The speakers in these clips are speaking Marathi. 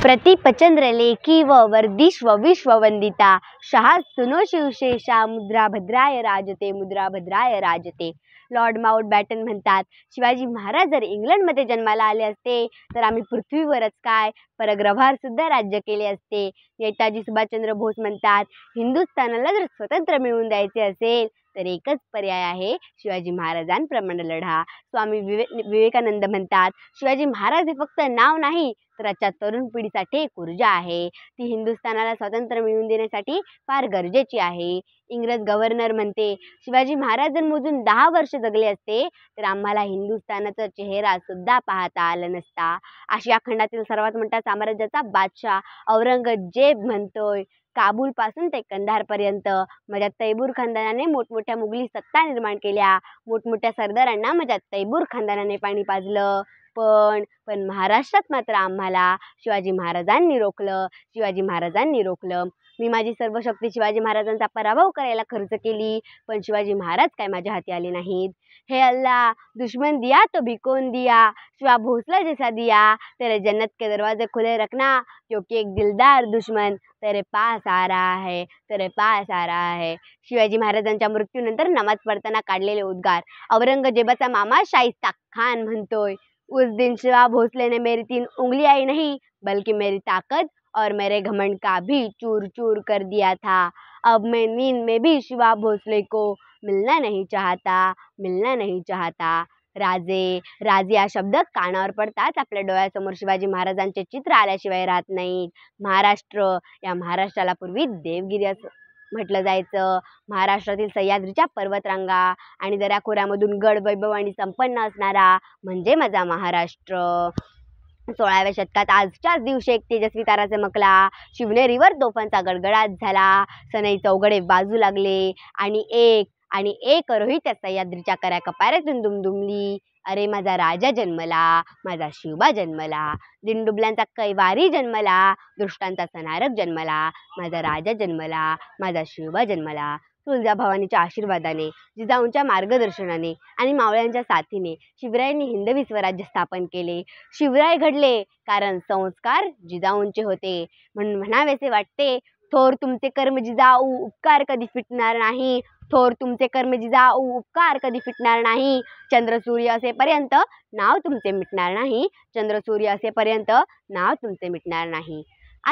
प्रतिपचंद्रलेखी व वर्दीश विश्ववंदिता शहा सुनो शिवशेषा मुद्रा भद्राय राजते मुद्रा भद्राय राजते लॉर्ड माउंट बॅटन म्हणतात शिवाजी महाराज जर इंग्लंडमध्ये जन्माला आले असते तर आम्ही पृथ्वीवरच काय परग्रभार सुद्धा राज्य केले असते नेताजी सुभाषचंद्र बोस म्हणतात हिंदुस्थानाला जर स्वतंत्र मिळवून द्यायचे असेल तर एकच पर्याय आहे शिवाजी महाराजांप्रमाणे लढा स्वामी विवे विवेकानंद म्हणतात शिवाजी महाराज हे फक्त नाव नाही तर आजच्या तरुण पिढीसाठी एक ऊर्जा आहे ती हिंदुस्थानाला स्वातंत्र्य मिळवून देण्यासाठी फार गरजेची आहे इंग्रज गव्हर्नर म्हणते शिवाजी महाराज जर मोजून दहा वर्ष जगले असते तर आम्हाला हिंदुस्थानाचा चेहरा सुद्धा पाहता आला नसता आशिया खंडातील सर्वात मोठ्या साम्राज्याचा बादशाह औरंगजेब म्हणतोय काबूलपासून ते कंधारपर्यंत माझ्या तैबूर खानदानाने मोठमोठ्या मुघली सत्ता निर्माण केल्या मोठमोठ्या सरदारांना माझ्या तैबूर खानदानाने पाणी पाजलं पण पण महाराष्ट्रात मात्र आम्हाला शिवाजी महाराजांनी रोखलं शिवाजी महाराजांनी रोखलं मी माझी सर्व शक्ती शिवाजी महाराजांचा पराभव करायला खर्च केली पण शिवाजी महाराज काय माझ्या हाती आले नाहीत हे अल्ला दुश्मन दिया तो भिकोन दिया शिवा भोसला जैसा दिया तेरे जन्नत के दरवाजे खुले रखना क्योंकि एक दिलदार दुश्मन तेरे पास आ रहा है तेरे पास आ रहा है शिवाजी महाराजांच्या मृत्यूनंतर नमाज पडताना काढलेले उद्गार औरंगजेबाचा मामा शाहिस्ता खान म्हणतोय उस दिन शिवा भोसले ने मेरी तीन उंगली आई नहीं बल्कि मेरी ताकद और मेरे घमंड का भी चूर चूर कर दिया था अब मैं नींद में भी शिवा भोसले को मिलना नहीं चाहता मिलना नाही चाहता राजे राजे हा शब्द कानावर पडतात आपल्या डोळ्यासमोर शिवाजी महाराजांचे चित्र आल्याशिवाय राहत नाहीत महाराष्ट्र या महाराष्ट्राला पूर्वी देवगिरी असं म्हटलं जायचं महाराष्ट्रातील सह्याद्रीच्या पर्वतरांगा आणि दऱ्याखोऱ्यामधून गड वैभव आणि संपन्न असणारा म्हणजे माझा महाराष्ट्र सोळाव्या शतकात आजच्याच दिवशी एक तेजस्वी तारा चमकला शिवनेरीवर तोफांचा गडगडाट झाला सनई चौघडे बाजू लागले आणि एक आणि एक रोहित सह्याद्रीच्या कऱ्या कपाऱ्यातून दुमदुमली अरे माझा राजा जन्मला माझा शिवबा जन्मला दिंडुबल्यांचा कैवारी जन्मला दृष्टांचा सनारक जन्मला माझा राजा जन्मला माझा शिवबा जन्मला तुळजाभवानीच्या आशीर्वादाने जिजाऊंच्या मार्गदर्शनाने आणि मावळ्यांच्या साथीने शिवरायांनी हिंदवी स्वराज्य स्थापन केले शिवराय घडले कारण संस्कार जिजाऊंचे होते म्हणून म्हणावेसे वाटते थोर तुमचे कर्म जिजाऊ उपकार कधी फिटणार नाही थोर तुमचे कर्म जिजाऊ उपकार कधी फिटणार नाही चंद्रसूर्य असेपर्यंत नाव तुमचे मिटणार नाही चंद्रसूर्य असेपर्यंत नाव तुमचे मिटणार नाही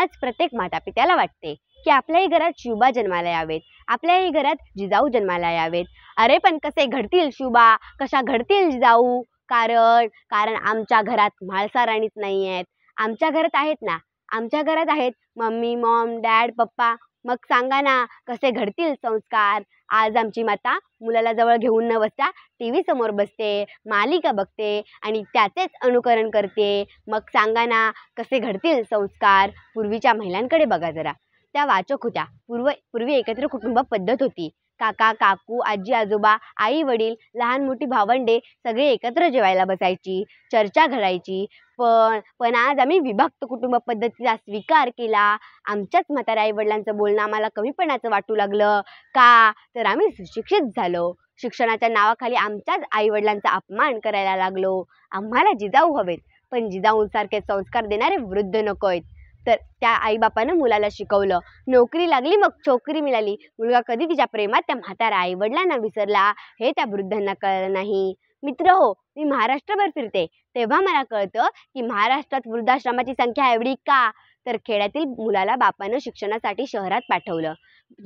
आज प्रत्येक मातापित्याला वाटते की आपल्याही घरात शिवबा जन्माला यावेत आपल्याही घरात जिजाऊ जन्माला यावेत अरे पण कसे घडतील शिवबा कशा घडतील जिजाऊ कारण कारण आमच्या घरात म्हाळसा राणीच नाही आहेत आमच्या घरात आहेत ना आमच्या घरात आहेत मम्मी मॉम डॅड पप्पा मग सांगा ना कसे घडतील संस्कार आज आमची माता मुलाला जवळ घेऊन न बसता टी व्ही समोर बसते मालिका बघते आणि त्याचेच अनुकरण करते मग सांगा ना कसे घडतील संस्कार पूर्वीच्या महिलांकडे बघा जरा त्या वाचक होत्या पूर्व पूर्वी एकत्र कुटुंब पद्धत होती काका काकू आजी आजोबा आई वडील लहान मोठी भावंडे सगळे एकत्र जेवायला बसायची चर्चा घडायची पण पण आज आम्ही विभक्त कुटुंब पद्धतीचा स्वीकार केला आमच्याच म्हाताऱ्या आईवडिलांचं बोलणं आम्हाला कमीपणाचं वाटू लागलं का तर आम्ही सुशिक्षित झालो शिक्षणाच्या नावाखाली आमच्याच आईवडिलांचा अपमान करायला लागलो आम्हाला जिजाऊ हवेत पण जिजाऊंसारखे संस्कार देणारे वृद्ध नको आहेत तर त्या आईबापानं मुलाला शिकवलं नोकरी लागली मग छोकरी मिळाली मुलगा कधी तिच्या प्रेमात त्या म्हातारा आईवडिलांना विसरला हे त्या वृद्धांना कळलं नाही मित्र हो मी महाराष्ट्रभर फिरते तेव्हा मला कळतं की महाराष्ट्रात वृद्धाश्रमाची संख्या एवढी का तर खेड्यातील मुलाला बापानं शिक्षणासाठी शहरात पाठवलं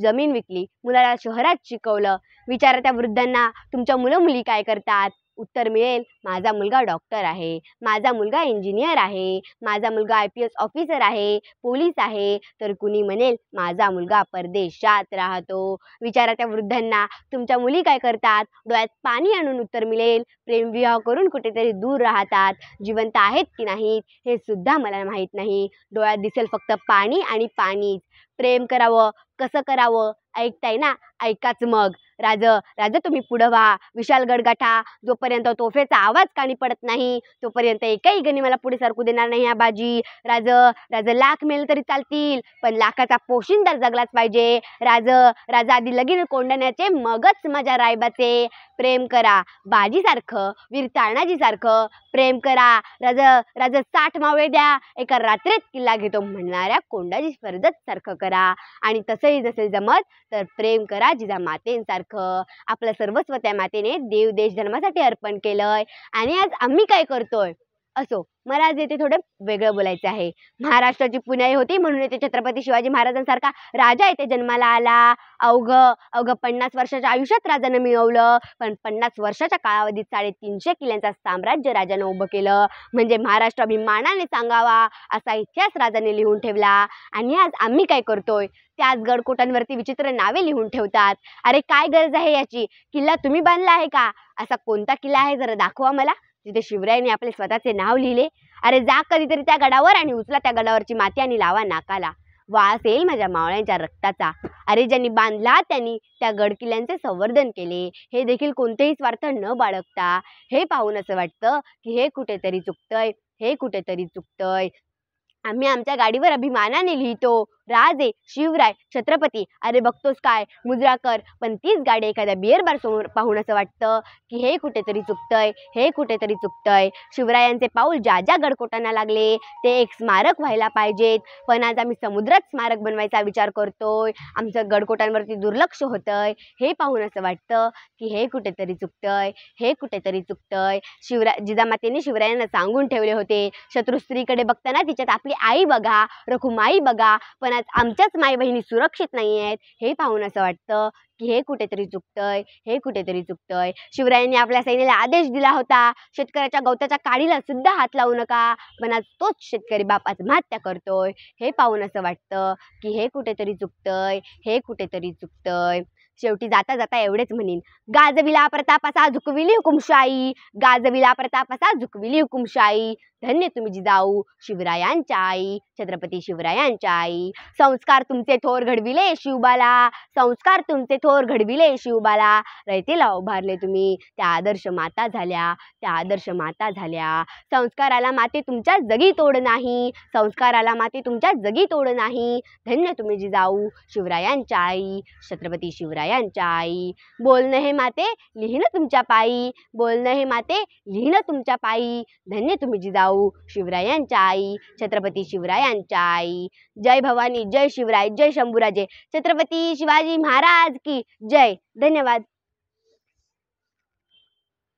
जमीन विकली मुलाला शहरात शिकवलं विचारा त्या वृद्धांना तुमच्या मुलं मुली काय करतात उत्तर मिळेल माझा मुलगा डॉक्टर आहे माझा मुलगा इंजिनियर आहे माझा मुलगा आय पी एस ऑफिसर आहे पोलीस आहे तर कुणी म्हणेल माझा मुलगा परदेशात राहतो त्या वृद्धांना तुमच्या मुली काय करतात डोळ्यात पाणी आणून उत्तर मिळेल प्रेमविवाह करून कुठेतरी दूर राहतात जिवंत आहेत की नाहीत हे सुद्धा मला माहीत नाही डोळ्यात दिसेल फक्त पाणी आणि पाणीच प्रेम करावं कसं करावं ऐकताय ना ऐकाच मग राज राज तुम्ही पुढं व्हा विशाल गडगाठा जोपर्यंत तोफेचा आवाज कानी पडत नाही तोपर्यंत एकाही गणी मला पुढे सरकू देणार नाही या बाजी राज राज लाख मेल तरी चालतील पण लाखाचा पोशिंदा जगलाच पाहिजे राज राजा आधी लगीन कोंडण्याचे मगच माझ्या रायबाचे प्रेम करा बाजीसारखं वीर सारखं प्रेम करा राज राज साठ मावळे द्या एका रात्रीत किल्ला घेतो म्हणणाऱ्या कोंडाजी स्पर्धत सारखं करा आणि तसंही जसे जमत तर प्रेम करा जिजा मातेंसारखं सारखं आपलं सर्वस्व त्या मातेने देव देश धर्मासाठी अर्पण केलंय आणि आज आम्ही काय करतोय असो मला आज येथे थोडं वेगळं बोलायचं आहे महाराष्ट्राची पुण्याई होती म्हणून येथे छत्रपती शिवाजी महाराजांसारखा राजा येथे जन्माला आला अवघं अवघं पन्नास वर्षाच्या आयुष्यात राजानं मिळवलं पण पन्नास वर्षाच्या कालावधीत साडेतीनशे किल्ल्यांचा साम्राज्य राजानं उभं केलं म्हणजे महाराष्ट्र अभिमानाने सांगावा असा इतिहास राजाने लिहून ठेवला आणि आज आम्ही काय करतोय त्याच गडकोटांवरती विचित्र नावे लिहून ठेवतात अरे काय गरज आहे याची किल्ला तुम्ही बांधला आहे का असा कोणता किल्ला आहे जरा दाखवा मला तिथे शिवरायाने आपले स्वतःचे नाव लिहिले अरे जा कधीतरी त्या गडावर आणि उचला त्या गडावरची माती आणि लावा नाकाला वास येईल माझ्या मावळ्यांच्या रक्ताचा अरे ज्यांनी बांधला त्यांनी त्या गडकिल्ल्यांचे संवर्धन केले हे देखील कोणतेही स्वार्थ न बाळगता हे पाहून असं वाटतं की हे कुठेतरी चुकतंय हे कुठेतरी चुकतंय आम्ही आमच्या गाडीवर अभिमानाने लिहितो राजे शिवराय छत्रपती अरे बघतोस काय मुजरा कर पण तीच गाडी एखाद्या बिअर बार समोर पाहून असं वाटतं की हे कुठेतरी चुकतंय हे कुठेतरी चुकतंय शिवरायांचे पाऊल ज्या ज्या गडकोटांना लागले ते एक स्मारक व्हायला पाहिजेत पण आज आम्ही समुद्रात स्मारक बनवायचा विचार करतोय आमचं गडकोटांवरती दुर्लक्ष होतंय हे पाहून असं वाटतं की हे कुठेतरी चुकतंय हे कुठेतरी चुकतंय शिवराय जिजामातेने शिवरायांना सांगून ठेवले होते शत्रुस्त्रीकडे बघताना तिच्यात आपली आई बघा रखुमाई बघा पण असतानाच आमच्याच माय बहिणी सुरक्षित नाही आहेत हे पाहून असं वाटतं की हे कुठेतरी चुकतंय हे कुठेतरी चुकतंय शिवरायांनी आपल्या सैन्याला आदेश दिला होता शेतकऱ्याच्या गवताच्या काडीला सुद्धा हात लावू नका पण आज तोच शेतकरी बाप आत्महत्या करतोय हे पाहून असं वाटतं की हे कुठेतरी चुकतंय हे कुठेतरी चुकतंय शेवटी जाता जाता एवढेच म्हणेन गाजविला प्रताप असा झुकविली हुकुमशाही गाजविला प्रताप असा झुकविली हुकुमशाही धन्य तुम्ही जिजाऊ शिवरायांच्या आई छत्रपती शिवरायांच्या आई संस्कार तुमचे थोर घडविले शिवबाला संस्कार तुमचे थोर घडविले शिवबाला रयतेला उभारले तुम्ही त्या आदर्श माता झाल्या त्या आदर्श माता झाल्या संस्काराला माते तुमच्या जगी तोड नाही संस्काराला माते तुमच्या जगी तोड नाही धन्य तुम्ही जिजाऊ शिवरायांच्या आई छत्रपती शिवरायांच्या आई बोलणं हे माते लिहिणं तुमच्या पायी बोलणं हे माते लिहिणं तुमच्या पायी धन्य तुम्ही जिजाऊ भाऊ शिवरायांच्या आई छत्रपती शिवरायांच्या आई जय भवानी जय शिवराय जय शंभूराजे छत्रपती शिवाजी महाराज की जय धन्यवाद